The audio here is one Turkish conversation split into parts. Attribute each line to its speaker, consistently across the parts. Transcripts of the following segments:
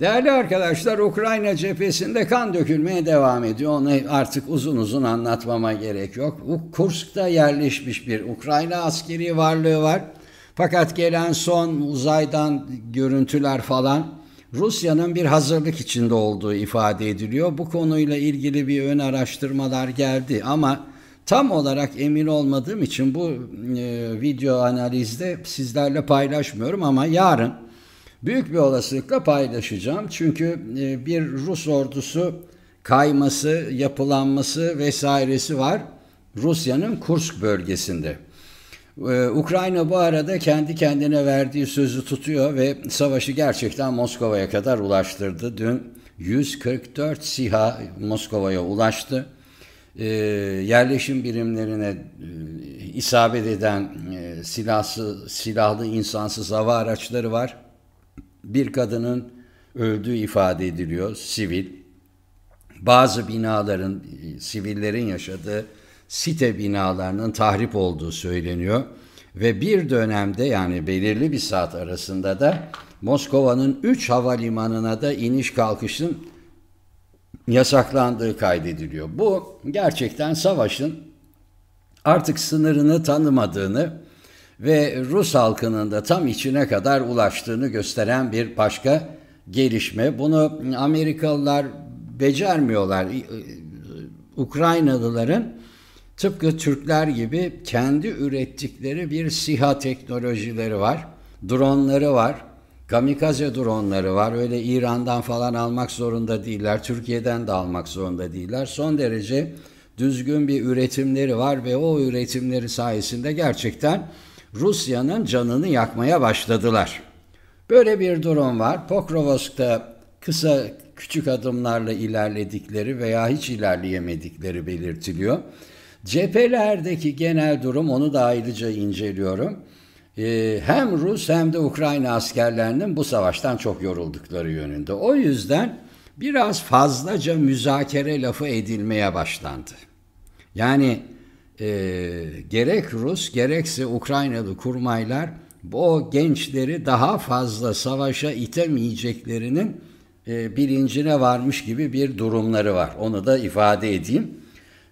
Speaker 1: Değerli arkadaşlar Ukrayna cephesinde kan dökülmeye devam ediyor. Onu artık uzun uzun anlatmama gerek yok. Bu Kursk'ta yerleşmiş bir Ukrayna askeri varlığı var. Fakat gelen son uzaydan görüntüler falan Rusya'nın bir hazırlık içinde olduğu ifade ediliyor. Bu konuyla ilgili bir ön araştırmalar geldi ama tam olarak emin olmadığım için bu e, video analizde sizlerle paylaşmıyorum ama yarın büyük bir olasılıkla paylaşacağım. Çünkü e, bir Rus ordusu kayması, yapılanması vesairesi var Rusya'nın Kursk bölgesinde. E, Ukrayna bu arada kendi kendine verdiği sözü tutuyor ve savaşı gerçekten Moskova'ya kadar ulaştırdı. Dün 144 SİHA Moskova'ya ulaştı. E, yerleşim birimlerine e, isabet eden e, silahsı, silahlı insansız hava araçları var. Bir kadının öldüğü ifade ediliyor, sivil. Bazı binaların, sivillerin yaşadığı site binalarının tahrip olduğu söyleniyor. Ve bir dönemde yani belirli bir saat arasında da Moskova'nın 3 havalimanına da iniş kalkışın yasaklandığı kaydediliyor. Bu gerçekten savaşın artık sınırını tanımadığını ve Rus halkının da tam içine kadar ulaştığını gösteren bir başka gelişme. Bunu Amerikalılar becermiyorlar. Iı, Ukraynalıların tıpkı Türkler gibi kendi ürettikleri bir SİHA teknolojileri var. Dronları var. Kamikaze dronları var. Öyle İran'dan falan almak zorunda değiller. Türkiye'den de almak zorunda değiller. Son derece düzgün bir üretimleri var ve o üretimleri sayesinde gerçekten Rusya'nın canını yakmaya başladılar. Böyle bir durum var. Pokrovsk'ta kısa küçük adımlarla ilerledikleri veya hiç ilerleyemedikleri belirtiliyor. Cephelerdeki genel durum onu da ayrıca inceliyorum. Ee, hem Rus hem de Ukrayna askerlerinin bu savaştan çok yoruldukları yönünde. O yüzden biraz fazlaca müzakere lafı edilmeye başlandı. Yani e, gerek Rus gerekse Ukraynalı kurmaylar bu gençleri daha fazla savaşa itemeyeceklerinin e, bilincine varmış gibi bir durumları var. Onu da ifade edeyim.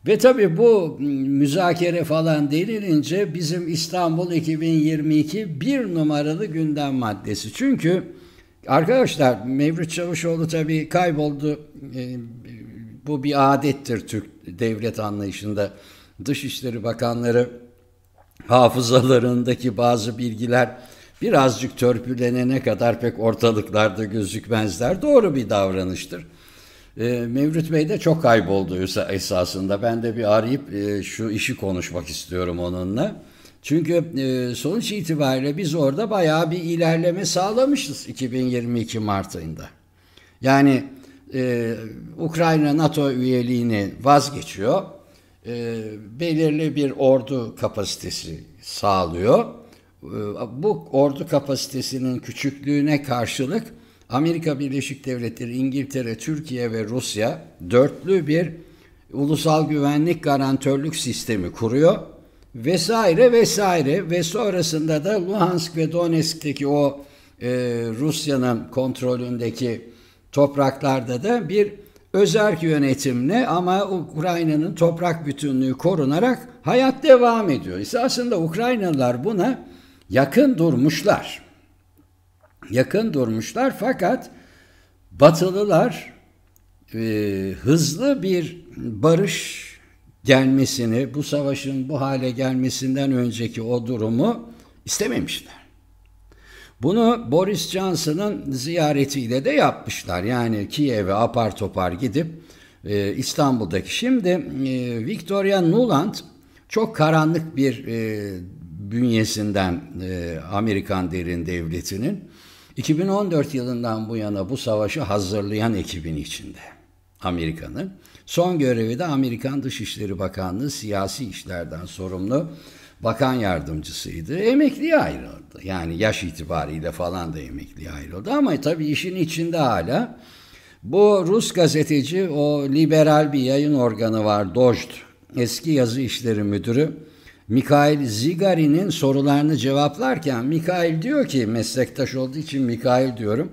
Speaker 1: Ve tabii bu müzakere falan denilince bizim İstanbul 2022 bir numaralı gündem maddesi. Çünkü arkadaşlar Mevlüt Çavuşoğlu tabii kayboldu. E, bu bir adettir Türk devlet anlayışında Dışişleri Bakanları hafızalarındaki bazı bilgiler birazcık törpülenene kadar pek ortalıklarda gözükmezler. Doğru bir davranıştır. Ee, Mevlüt Bey de çok kayboldu esasında. Ben de bir arayıp e, şu işi konuşmak istiyorum onunla. Çünkü e, sonuç itibariyle biz orada bayağı bir ilerleme sağlamışız 2022 Mart ayında. Yani e, Ukrayna NATO üyeliğini vazgeçiyor e, belirli bir ordu kapasitesi sağlıyor. E, bu ordu kapasitesinin küçüklüğüne karşılık Amerika Birleşik Devletleri, İngiltere, Türkiye ve Rusya dörtlü bir ulusal güvenlik garantörlük sistemi kuruyor vesaire vesaire ve sonrasında da Luhansk ve Donetsk'teki o e, Rusya'nın kontrolündeki topraklarda da bir özerk yönetimle ama Ukrayna'nın toprak bütünlüğü korunarak hayat devam ediyor. Aslında Ukraynalılar buna yakın durmuşlar. Yakın durmuşlar fakat Batılılar e, hızlı bir barış gelmesini, bu savaşın bu hale gelmesinden önceki o durumu istememişler. Bunu Boris Johnson'ın ziyaretiyle de yapmışlar. Yani Kiev'e apar topar gidip e, İstanbul'daki. Şimdi e, Victoria Nuland çok karanlık bir e, bünyesinden e, Amerikan derin devletinin 2014 yılından bu yana bu savaşı hazırlayan ekibin içinde Amerika'nın. Son görevi de Amerikan Dışişleri Bakanlığı siyasi işlerden sorumlu bakan yardımcısıydı. Emekliye ayrıldı. Yani yaş itibariyle falan da emekliye ayrıldı. Ama tabii işin içinde hala bu Rus gazeteci o liberal bir yayın organı var Dojd. Eski yazı işleri müdürü Mikhail Zigarin'in sorularını cevaplarken Mikhail diyor ki meslektaş olduğu için Mikhail diyorum.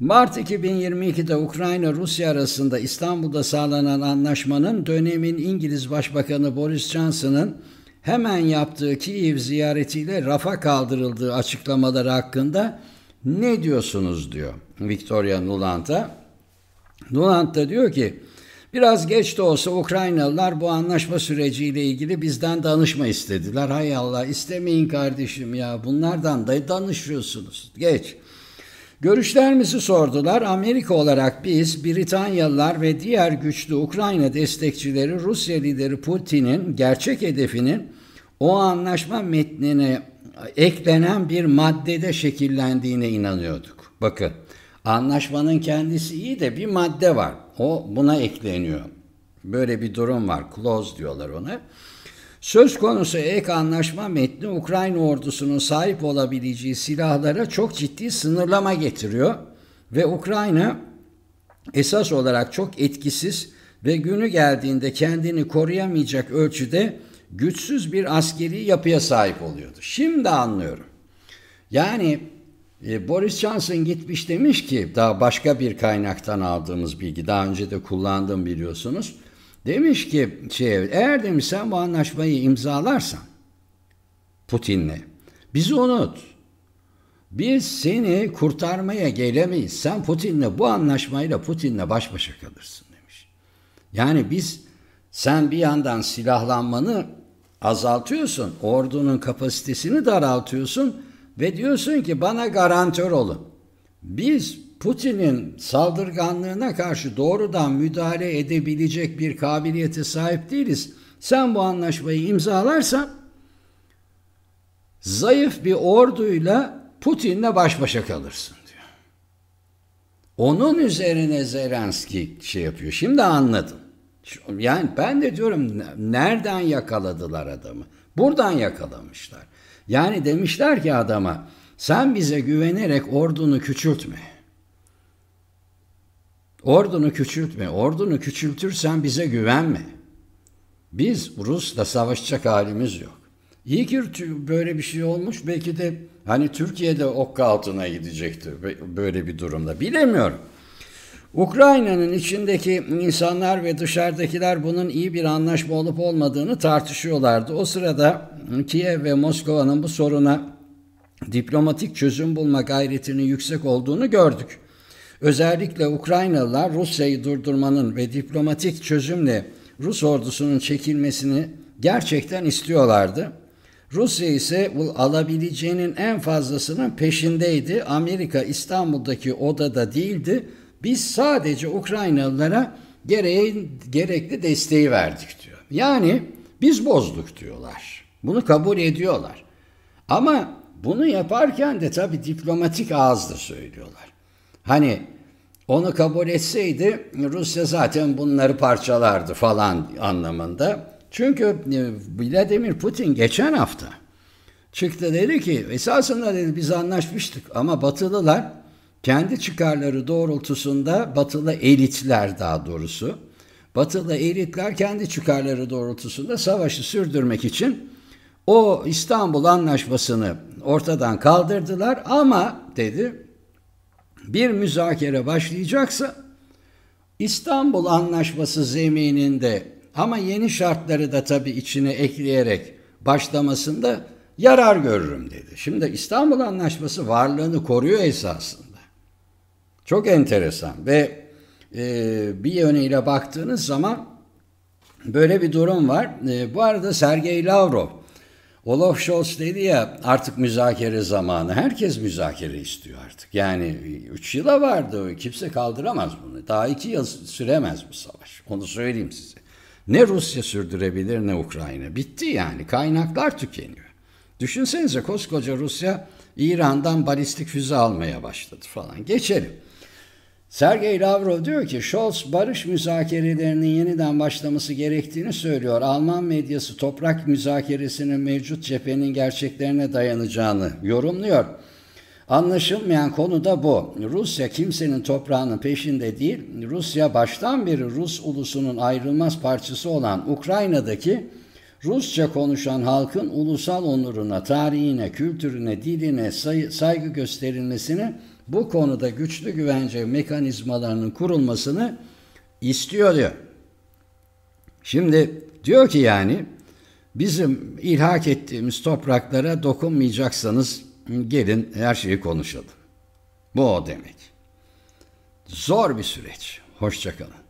Speaker 1: Mart 2022'de Ukrayna-Rusya arasında İstanbul'da sağlanan anlaşmanın dönemin İngiliz Başbakanı Boris Johnson'ın hemen yaptığı Kiev ziyaretiyle rafa kaldırıldığı açıklamaları hakkında ne diyorsunuz diyor Victoria Nuland'a. Nuland da diyor ki biraz geç de olsa Ukraynalılar bu anlaşma süreciyle ilgili bizden danışma istediler. Hay Allah istemeyin kardeşim ya bunlardan da danışıyorsunuz. Geç. Görüşlerimizi sordular. Amerika olarak biz, Britanyalılar ve diğer güçlü Ukrayna destekçileri Rusya lideri Putin'in gerçek hedefinin o anlaşma metnine eklenen bir maddede şekillendiğine inanıyorduk. Bakın anlaşmanın kendisi iyi de bir madde var. O buna ekleniyor. Böyle bir durum var. Close diyorlar ona. Söz konusu ek anlaşma metni Ukrayna ordusunun sahip olabileceği silahlara çok ciddi sınırlama getiriyor ve Ukrayna esas olarak çok etkisiz ve günü geldiğinde kendini koruyamayacak ölçüde güçsüz bir askeri yapıya sahip oluyordu. Şimdi anlıyorum. Yani e, Boris Johnson gitmiş demiş ki daha başka bir kaynaktan aldığımız bilgi daha önce de kullandım biliyorsunuz. Demiş ki şey, eğer demiş sen bu anlaşmayı imzalarsan Putin'le bizi unut. Biz seni kurtarmaya gelemeyiz. Sen Putin'le bu anlaşmayla Putin'le baş başa kalırsın demiş. Yani biz sen bir yandan silahlanmanı azaltıyorsun, ordunun kapasitesini daraltıyorsun ve diyorsun ki bana garantör olun. Biz Putin'in saldırganlığına karşı doğrudan müdahale edebilecek bir kabiliyete sahip değiliz. Sen bu anlaşmayı imzalarsan zayıf bir orduyla Putin'le baş başa kalırsın diyor. Onun üzerine Zelenski şey yapıyor. Şimdi anladım. Yani ben de diyorum nereden yakaladılar adamı? Buradan yakalamışlar. Yani demişler ki adama sen bize güvenerek ordunu küçültme. Ordunu küçültme. Ordunu küçültürsen bize güvenme. Biz Rus'la savaşacak halimiz yok. İyi ki böyle bir şey olmuş. Belki de hani Türkiye'de okka altına gidecekti böyle bir durumda. Bilemiyorum. Ukrayna'nın içindeki insanlar ve dışarıdakiler bunun iyi bir anlaşma olup olmadığını tartışıyorlardı. O sırada Kiev ve Moskova'nın bu soruna diplomatik çözüm bulma gayretinin yüksek olduğunu gördük. Özellikle Ukraynalılar Rusya'yı durdurmanın ve diplomatik çözümle Rus ordusunun çekilmesini gerçekten istiyorlardı. Rusya ise alabileceğinin en fazlasının peşindeydi. Amerika İstanbul'daki odada değildi. Biz sadece Ukraynalılara gereğin, gerekli desteği verdik diyor. Yani biz bozduk diyorlar. Bunu kabul ediyorlar. Ama bunu yaparken de tabii diplomatik ağızla söylüyorlar. Hani onu kabul etseydi Rusya zaten bunları parçalardı falan anlamında. Çünkü e, Vladimir Putin geçen hafta çıktı dedi ki esasında dedi biz anlaşmıştık ama Batılılar kendi çıkarları doğrultusunda Batılı elitler daha doğrusu Batılı elitler kendi çıkarları doğrultusunda savaşı sürdürmek için o İstanbul Anlaşması'nı ortadan kaldırdılar ama dedi bir müzakere başlayacaksa İstanbul Anlaşması zemininde ama yeni şartları da tabii içine ekleyerek başlamasında yarar görürüm dedi. Şimdi İstanbul Anlaşması varlığını koruyor esasında. Çok enteresan ve e, bir yönüyle baktığınız zaman böyle bir durum var. E, bu arada Sergey Lavrov Olaf Scholz dedi ya artık müzakere zamanı. Herkes müzakere istiyor artık. Yani 3 yıla vardı. Kimse kaldıramaz bunu. Daha 2 yıl süremez bu savaş. Onu söyleyeyim size. Ne Rusya sürdürebilir ne Ukrayna. Bitti yani. Kaynaklar tükeniyor. Düşünsenize koskoca Rusya İran'dan balistik füze almaya başladı falan. Geçelim. Sergey Lavrov diyor ki Scholz barış müzakerelerinin yeniden başlaması gerektiğini söylüyor. Alman medyası toprak müzakeresinin mevcut cephenin gerçeklerine dayanacağını yorumluyor. Anlaşılmayan konu da bu. Rusya kimsenin toprağının peşinde değil, Rusya baştan beri Rus ulusunun ayrılmaz parçası olan Ukrayna'daki Rusça konuşan halkın ulusal onuruna, tarihine, kültürüne, diline saygı gösterilmesini bu konuda güçlü güvence mekanizmalarının kurulmasını istiyor diyor. Şimdi diyor ki yani bizim ilhak ettiğimiz topraklara dokunmayacaksanız gelin her şeyi konuşalım. Bu o demek. Zor bir süreç. Hoşçakalın.